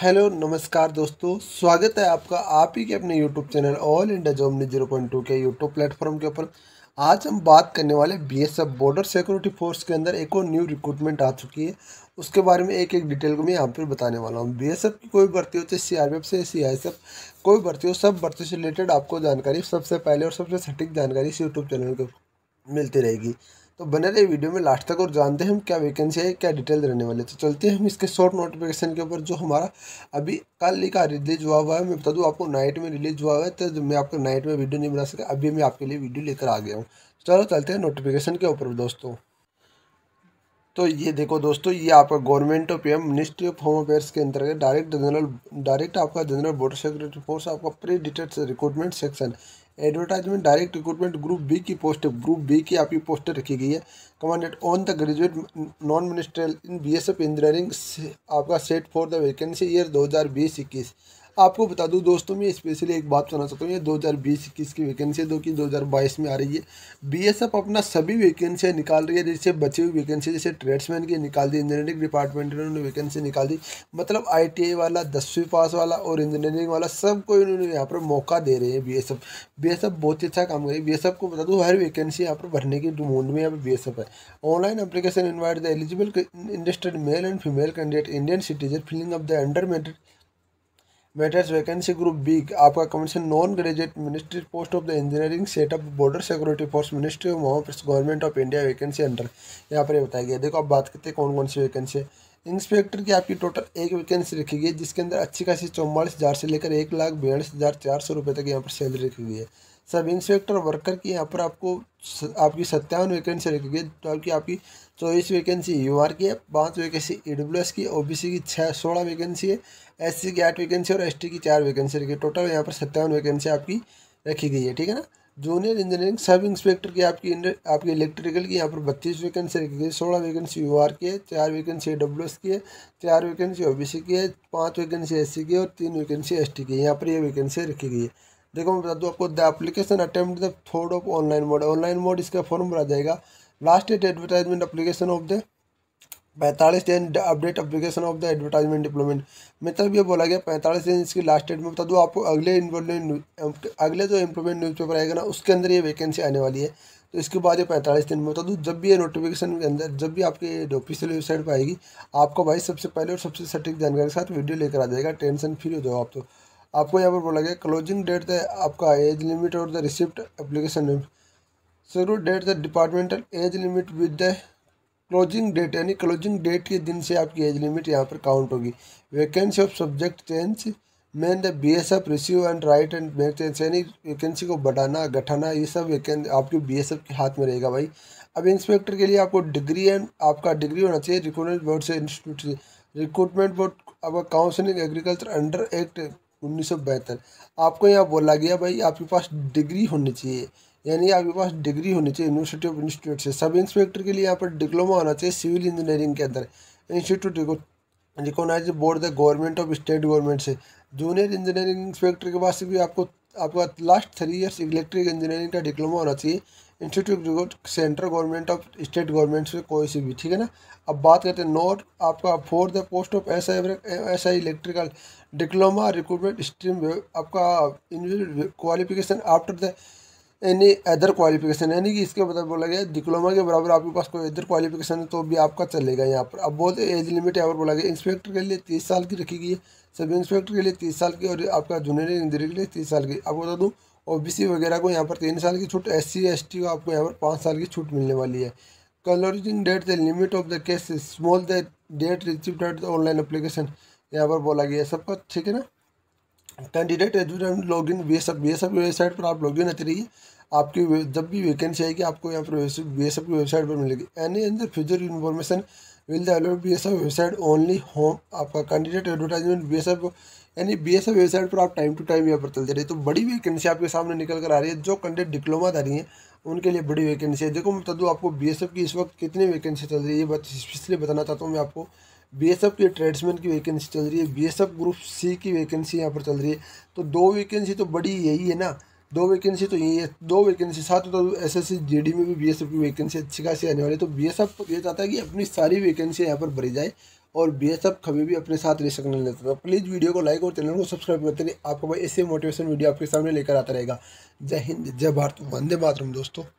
hello नमस्कार दोस्तों स्वागत है आपका आप ही के अपने YouTube channel all India Germany zero point two के यूट्यूब प्लेटफॉर्म के ऊपर आज हम बात करने वाले बीएसएफ बॉर्डर सिक्योरिटी फोर्स के अंदर एक और न्यू रिक्रूटमेंट आ चुकी है उसके बारे में एक एक डिटेल को मैं यहाँ पर बताने वाला हूँ बी की कोई भर्ती हो चाहे सी आर से सीआईएसएफ कोई भर्ती हो सब भर्ती से रिलेटेड आपको जानकारी सबसे पहले और सबसे सटीक जानकारी इस यूट्यूब चैनल को मिलती रहेगी तो बने रहे वीडियो में लास्ट तक और जानते हैं हम क्या वैकेंसी है क्या डिटेल रहने वाले तो चलते हैं हम इसके शॉर्ट नोटिफिकेशन के ऊपर जो हमारा अभी कल ही का रिलीज हुआ हुआ है मैं बता दूँ आपको नाइट में रिलीज हुआ हुआ है तो मैं आपको नाइट में वीडियो नहीं बना सका अभी मैं आपके लिए वीडियो लेकर आ गया हूँ चलो चलते हैं नोटिफिकेशन के ऊपर दोस्तों तो ये देखो दोस्तों ये आपका government of M ministry of home affairs के अंतर्गत डायरेक्ट जनरल डायरेक्ट आपका जनरल बोर्ड सेक्रेटरी फोर्स आपका pre dated recruitment section advertisement direct recruitment group B की पोस्ट है ग्रुप बी की आपकी पोस्ट रखी गई है commanded on the graduate non ministerial in B S F engineering आपका set for the vacancy year दो हज़ार बीस इक्कीस आपको बता दूं दोस्तों मैं स्पेशली एक बात सुना सकता हूँ ये बीस इक्कीस की वैकेंसी है जो कि 2022 में आ रही है बीएसएफ अपना सभी वैकेंसियाँ निकाल रही है जैसे बची हुई वैकेंसी जैसे ट्रेड्समैन की निकाल दी इंजीनियरिंग डिपार्टमेंट ने उन्होंने वैकेंसी निकाल दी मतलब आई वाला दसवीं पास वाला और इंजीनियरिंग वाला सबको इन्होंने यहाँ पर मौका दे रहे हैं बी एस बहुत ही अच्छा काम कर रही है बी को बता दूँ हर वैकेंसी यहाँ पर भरने की डिमांड में यहाँ पर बी है online application invite the eligible इंडस्ट्रेड male and female candidate Indian citizen filling up the under merit matters vacancy group B आपका commission non graduate ministry post of the engineering setup border security force ministry of home government of India vacancy under यहाँ पर बताया गया देखो आप बात करते हैं कौन कौन सी वैकेंसी है इंस्पेक्टर की आपकी टोटल एक वैकेंसी रखी गई जिसके अंदर अच्छी खासी चौवालीस हज़ार से लेकर एक लाख बयालीस हज़ार चार सौ रुपये तक यहाँ पर सैलरी रखी हुई है सब इंस्पेक्टर वर्कर की यहाँ पर आपको आपकी सत्तावन वैकेंसी गई तो आपकी आपकी चौबीस वैकेंसी यू आर की है पाँच वैकेंसी ई डब्ल्यू एस की ओ बी सी की छः सोलह वैकेंसी है एस सी की आठ वैकेंसी और एस टी की चार वैकेंसी रखी टोटल यहाँ पर सत्तावन वैकेंसी आपकी रखी गई है ठीक है ना जूनियर इंजीनियरिंग सब इंस्पेक्टर की आपकी आपकी इलेक्ट्रिकल की यहाँ पर बत्तीस वैकेंसी रखी गई सोलह वैकेंसी यू आर की है चार वैकेंसी डब्ल्यू एस की है चार वैकेंसी ओ बी सी की है पाँच वैकेंसी एस सी की है और तीन वैकेंसी एस टी की है यहाँ पर ये वैकेंसी रखी गई है देखो मैं बता दूँ आपको the application attempt third of online mode online mode इसका फॉर्म भरा जाएगा last date advertisement application of the पैंतालीस दिन update application of the advertisement deployment मतलब ये बोला गया पैंतालीस दिन इसकी लास्ट डेट में बता दूँ आपको अगले अगले जो एम्प्लॉयमेंट न्यूज़पेपर आएगा ना उसके अंदर ये वैकेंसी आने वाली है तो इसके बाद ये पैंतालीस दिन में बता दूँ जब भी ये नोटिफिकेशन के अंदर जब भी आपके ऑफिशियल वेबसाइट पर आएगी आपको भाई सबसे पहले और सबसे सटीक जानकारी के साथ वीडियो लेकर आ जाएगा टेंशन फ्री हो जाओ आप तो आपको यहाँ पर बोला गया क्लोजिंग डेट द आपका एज लिमिट और द रिसिप्ट एप्लीकेशन शुरू date the departmental age limit with the closing date यानी क्लोजिंग डेट के दिन से आपकी एज लिमिट यहाँ पर काउंट होगी वैकेंसी ऑफ सब्जेक्ट चेंज मेन the B S F receive and right and make change यानी वैकेंसी को बढ़ाना घटाना ये सब वैकेंसी आपकी बी एस एफ के हाथ में रहेगा भाई अब इंस्पेक्टर के लिए आपको डिग्री एंड आपका डिग्री होना चाहिए रिक्रूटमेंट बोर्ड से इंस्टीट्यूट से रिक्रूटमेंट बोर्ड आपका काउंसिलिंग एग्रीकल्चर अंडर एक्ट उन्नीस आपको यहाँ बोला गया भाई आपके पास डिग्री होनी चाहिए यानी आपके पास डिग्री होनी चाहिए यूनिवर्सिटी ऑफ इंस्टीट्यूट से सब इंस्पेक्टर के लिए यहाँ पर डिप्लोमा होना चाहिए सिविल इंजीनियरिंग के अंदर institute recognise board the government of state government से जूनियर इंजीनियरिंग इंस्पेक्टर के पास भी आपको आपका last three years electric engineering का डिप्लोमा होना चाहिए institute central government of state government से कोई सी भी ठीक है ना अब बात करते हैं नोट आपका फोर द पोस्ट ऑफ ऐसा ऐसा इलेक्ट्रिकल डिप्लोमा रिक्रूटमेंट स्ट्रीम आपका qualification after the any other qualification यानी कि इसके मतलब बोला गया डिप्लोमा के बराबर आपके पास कोई अदर क्वालिफिकेशन है तो भी आपका चलेगा यहाँ पर अब बहुत एज लिमिट यहाँ पर बोला गया इंस्पेक्टर के लिए तीस साल की रखी गई है सब इंस्पेक्टर के लिए तीस साल की और आपका जूनियर इंजीनियर के लिए तीस साल की आपको बता दूँ ओ वगैरह को यहाँ पर तीन साल की छूट एस सी एस टी को आपको यहाँ पर पाँच साल की छूट मिलने वाली है closing date the limit of the cases small the date receive date the online application यहाँ पर बोला गया है सबका ठीक है ना कैंडिडेट एजुडेंट log in B S F B S F की वेबसाइट पर आप लॉग इन अच्छी रहिए आपकी जब भी वैकेंसी आएगी आपको यहाँ पर बी एस एफ की वेबसाइट पर मिलेगी any other future information will the allot B S F website only home आपका candidate advertisement B S F यानी बी एस एफ वेबसाइट पर आप टाइम टू टाइम यहाँ पर चलते रहे तो बड़ी वैकेंसी आपके सामने निकल कर आ रही है जो कैंडिडेट डिप्लोमा धारी हैं उनके लिए बड़ी वैकेंसी है देखो मैं बता दूँ आपको बी एस एफ की इस वक्त कितनी वैकेंसी चल रही है बस इसलिए बताना चाहता हूँ मैं आपको बी एस एफ की ट्रेड्समैन की वैकेंसी चल रही है B S F group C की वैकेंसी यहाँ पर चल रही है तो दो वैकेंसी तो बड़ी यही है ना दो वैकेंसी तो यही है दो वैकेंसी साथ तो एस एस सी में भी बी एस एफ की वैकेंसी अच्छी खासी आने वाली है तो बी एस एफ ये चाहता है कि अपनी सारी वैकेंसी यहाँ पर भरी जाए और बी एस एफ कभी भी अपने साथ ले सकने लेते तो प्लीज़ वीडियो को लाइक और चैनल को सब्सक्राइब करते रहिए आपको भाई ऐसे मोटिवेशन वीडियो आपके सामने लेकर आता रहेगा जय हिंद जय भारत वंदे मातरम दोस्तों